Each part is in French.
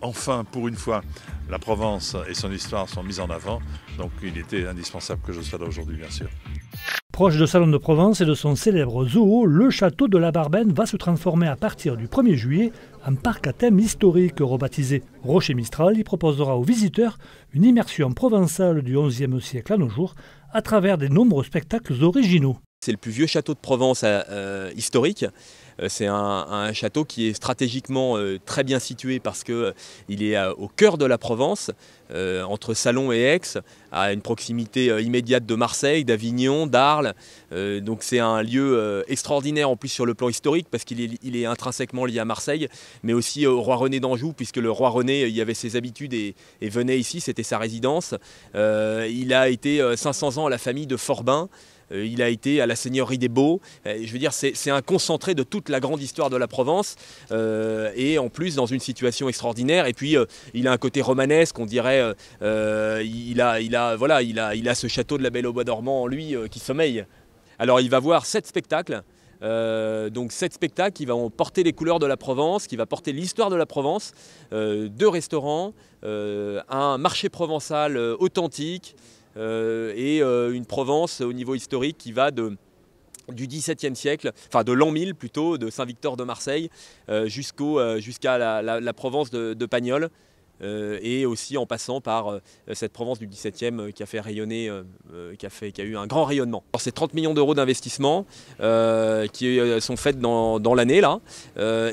Enfin, pour une fois, la Provence et son histoire sont mises en avant, donc il était indispensable que je sois là aujourd'hui, bien sûr. Proche de Salon de Provence et de son célèbre zoo, le château de la Barbenne va se transformer à partir du 1er juillet en parc à thème historique rebaptisé Rocher Mistral. Il proposera aux visiteurs une immersion provençale du XIe siècle à nos jours à travers des nombreux spectacles originaux. C'est le plus vieux château de Provence euh, euh, historique. Euh, c'est un, château qui est stratégiquement très bien situé parce qu'il est au cœur de la Provence, entre Salon et Aix, à une proximité immédiate de Marseille, d'Avignon, d'Arles. donc c'est un lieu extraordinaire en plus sur le plan historique parce qu'il est, intrinsèquement lié à Marseille, mais aussi au roi René d'Anjou puisque le roi René il avait ses habitudes et, et venait ici, c'était sa résidence. il a été 500 ans à la famille de Forbin. Euh, il a été à la Seigneurie des Beaux. Euh, je veux dire, c'est un concentré de toute la grande histoire de la Provence. Euh, et en plus, dans une situation extraordinaire. Et puis, il a un côté romanesque, on dirait. il, a, voilà, il, a, ce château de la Belle au Bois dormant en lui qui sommeille. Alors, il va voir sept spectacles. donc sept spectacles qui vont porter les couleurs de la Provence, qui va porter l'histoire de la Provence, deux restaurants, un marché provençal authentique, euh, et euh, une Provence au niveau historique qui va de du XVIIe siècle, enfin de l'an 1000 plutôt, de Saint-Victor de Marseille euh, jusqu'à la, Provence de, de Pagnol. Euh, et aussi en passant par euh, cette Provence du 17e euh, qui a fait rayonner, qui a, a eu un grand rayonnement. c'est 30 millions d'euros d'investissement qui sont faits dans, l'année là,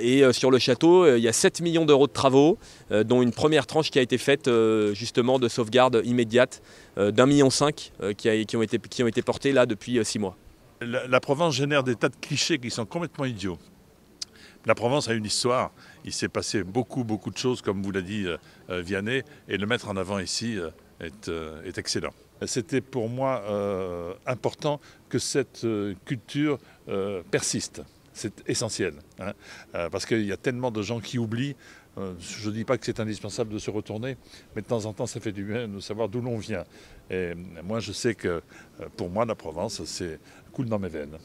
et sur le château, il y a 7 millions d'euros de travaux, dont une première tranche qui a été faite justement de sauvegarde immédiate d'un million cinq qui, ont été, portés là depuis six mois. La, la Provence génère des tas de clichés qui sont complètement idiots. La Provence a une histoire. Il s'est passé beaucoup, beaucoup de choses, comme vous l'a dit euh, euh, Vianney, et le mettre en avant ici euh, est, excellent. C'était pour moi important que cette culture persiste. C'est essentiel, hein. parce qu'il y a tellement de gens qui oublient. je ne dis pas que c'est indispensable de se retourner, mais de temps en temps, ça fait du bien de savoir d'où l'on vient. Et moi, je sais que pour moi, la Provence, c'est coule dans mes veines.